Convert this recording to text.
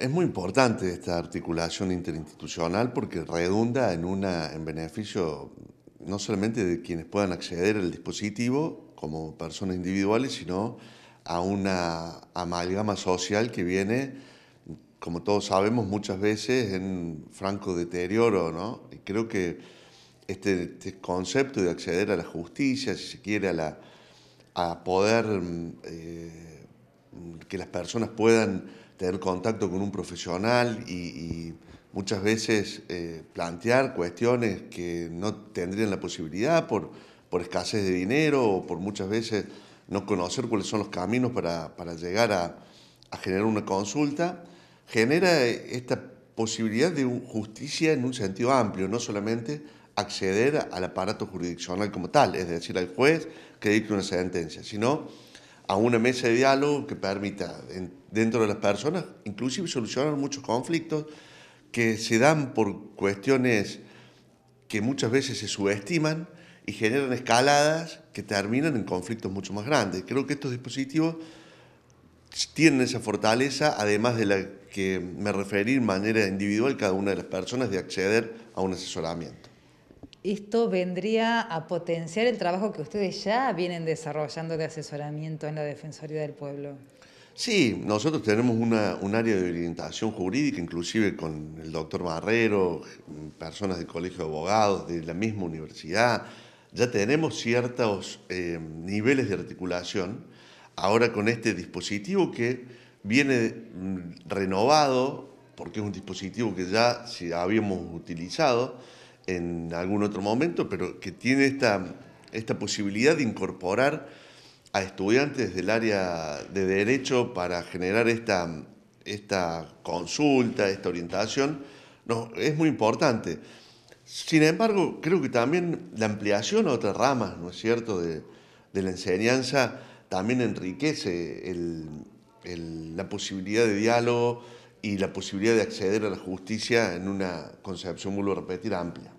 Es muy importante esta articulación interinstitucional porque redunda en, una, en beneficio no solamente de quienes puedan acceder al dispositivo como personas individuales, sino a una amalgama social que viene, como todos sabemos, muchas veces en franco deterioro, ¿no? Y creo que este, este concepto de acceder a la justicia, si se quiere, a, la, a poder mm, eh, que las personas puedan tener contacto con un profesional y, muchas veces eh, plantear cuestiones que no tendrían la posibilidad por, por escasez de dinero o por muchas veces no conocer cuáles son los caminos para, llegar a, a, generar una consulta, genera esta posibilidad de justicia en un sentido amplio, no solamente acceder al aparato jurisdiccional como tal, es decir, al juez que dicta una sentencia, sino a una mesa de diálogo que permita dentro de las personas, inclusive solucionar muchos conflictos que se dan por cuestiones que muchas veces se subestiman y generan escaladas que terminan en conflictos mucho más grandes. Creo que estos dispositivos tienen esa fortaleza, además de la que me referí en manera individual cada una de las personas, de acceder a un asesoramiento esto vendría a potenciar el trabajo que ustedes ya vienen desarrollando de asesoramiento en la Defensoría del Pueblo. Sí, nosotros tenemos un área de orientación jurídica, inclusive con el doctor Barrero, personas del Colegio de Abogados, de la misma universidad. Ya tenemos ciertos eh, niveles de articulación. Ahora con este dispositivo que viene mm, renovado, porque es un dispositivo que ya habíamos utilizado, en algún otro momento, pero que tiene esta, esta posibilidad de incorporar a estudiantes del área de derecho para generar esta, esta consulta, esta orientación, no, es muy importante. Sin embargo, creo que también la ampliación a otras ramas, ¿no es cierto?, de, la enseñanza también enriquece la posibilidad de diálogo y la posibilidad de acceder a la justicia en una concepción, vuelvo a repetir, amplia.